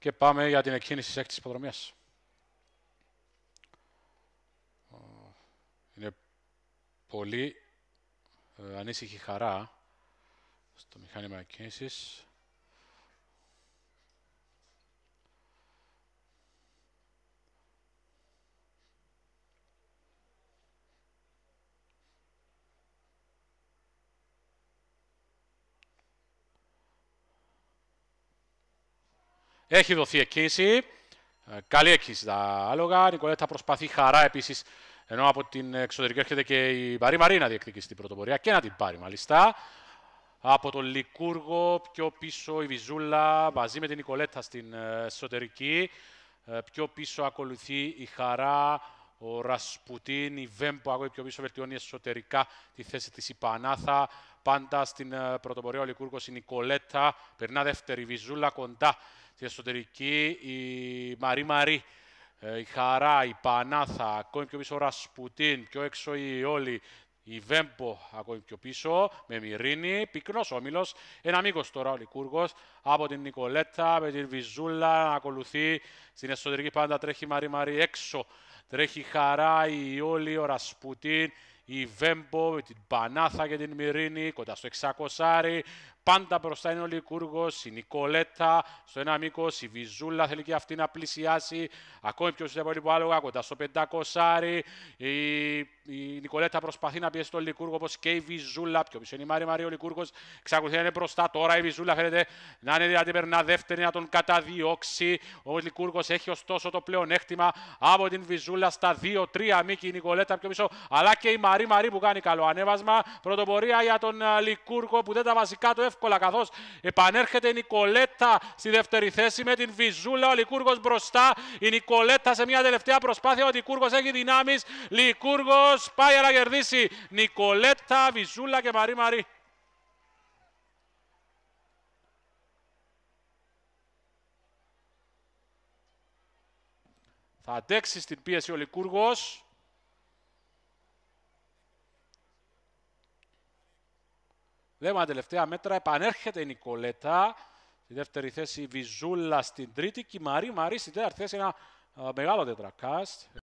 και πάμε για την εκκίνηση της έκτης υποδρομίας. Είναι πολύ ε, ανήσυχη χαρά στο μηχάνημα εκκίνησης. Έχει δοθεί εκκίνηση. Ε, καλή εκκίνηση τα άλογα. Νικολέτα προσπαθεί χαρά επίσης. Ενώ από την εξωτερική έρχεται και η Μπαρή Μαρή να διεκδικήσει την πρωτοπορία και να την πάρει μάλιστα. Από τον Λικούργο, πιο πίσω η Βιζούλα μαζί με την Νικολέτα στην ε, εσωτερική. Ε, πιο πίσω ακολουθεί η Χαρά ο Ρασπουτίν, η Βέμπο, ακόμη πιο πίσω βελτιώνει εσωτερικά τη θέση της Ιπανάθα. Πάντα στην ε, πρωτοπορία ο Λικούργος η Νικολέτα. Περνά δεύτερη Βιζούλα κοντά στην εσωτερική. Η Μαρή Μαρή, ε, η Χαρά, η Πανάθα. Ακόμη πιο πίσω ο Ρασπουτίν. Πιο έξω η Όλη. Η Βέμπο ακόμη πιο πίσω, με Μυρίνη, πυκνός όμιλος. Ένα μήκος τώρα ο Λικούργος από την Νικολέτα, με την Βιζούλα ακολουθεί. Στην εσωτερική πάντα τρέχει Μαρή Μαρή έξω. Τρέχει χαρά η όλη ο Ρασπουτίν, η Βέμπο, με την Πανάθα και την Μυρίνη, κοντά στο 600. Πάντα μπροστά είναι ο Λικούργο, η Νικολέτα, στο ένα μήκος, η Βιζούλα θέλει και αυτή να πλησιάσει. Ακόμη πιο σε πολύ άλογα, κοντά στο πεντακόσάρι. Η, η Νικολέτα προσπαθεί να πιέσει τον Λικούργο, όπως και η Βιζούλα. Πιο πίσω είναι η Μάρη Μαρία, ο Λικούργο εξακολουθεί να είναι μπροστά. Τώρα η Βιζούλα φαίνεται να είναι δυνατή, περνά δεύτερη, να τον καταδιώξει. Ο Λικούργο έχει ωστόσο το πλεονέκτημα από την Βιζούλα στα 2-3 μήκη η Νικολέτα πιο πίσω. Αλλά και η Μαρή Μαρή που κάνει καλό ανέβασμα. Πρωτοπορία για τον Λικούργο που δεν τα βασικά το έφτασε εύκολα καθώς επανέρχεται η Νικολέτα στη δεύτερη θέση με την Βυζούλα. Ο Λικούργος μπροστά. Η Νικολέτα σε μια τελευταία προσπάθεια. Ο Λικούργος έχει δυνάμεις. Λικούργος πάει να κερδίσει. Νικολέτα, Βυζούλα και Μαρή Μαρή. Θα αντέξει στην πίεση ο Λικούργος. Βλέπουμε τα τελευταία μέτρα, επανέρχεται η Νικολέτα, στη δεύτερη θέση η Βιζούλα στην τρίτη και η Μαρή Μαρή στην τέταρτη θέση, ένα ε, μεγάλο τετρακάστ,